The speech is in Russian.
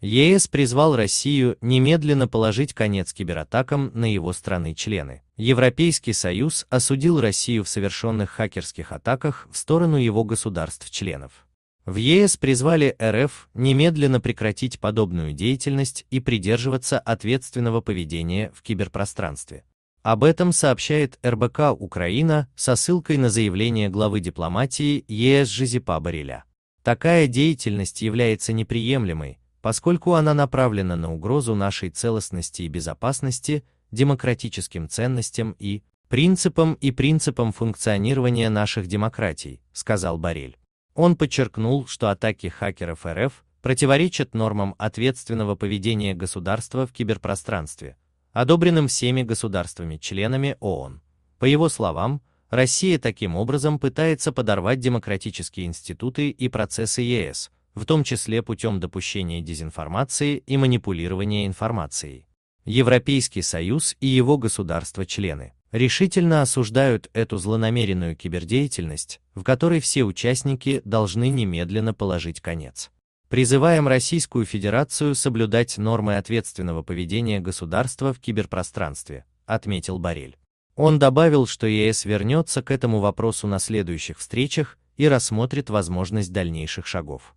ЕС призвал Россию немедленно положить конец кибератакам на его страны-члены. Европейский Союз осудил Россию в совершенных хакерских атаках в сторону его государств-членов. В ЕС призвали РФ немедленно прекратить подобную деятельность и придерживаться ответственного поведения в киберпространстве. Об этом сообщает РБК Украина со ссылкой на заявление главы дипломатии ЕС Жизипа Бариля. Такая деятельность является неприемлемой, поскольку она направлена на угрозу нашей целостности и безопасности, демократическим ценностям и принципам и принципам функционирования наших демократий, сказал Барель. Он подчеркнул, что атаки хакеров РФ противоречат нормам ответственного поведения государства в киберпространстве, одобренным всеми государствами-членами ООН. По его словам, Россия таким образом пытается подорвать демократические институты и процессы ЕС, в том числе путем допущения дезинформации и манипулирования информацией. Европейский Союз и его государства-члены решительно осуждают эту злонамеренную кибердеятельность, в которой все участники должны немедленно положить конец. Призываем Российскую Федерацию соблюдать нормы ответственного поведения государства в киберпространстве, отметил Барель. Он добавил, что ЕС вернется к этому вопросу на следующих встречах и рассмотрит возможность дальнейших шагов.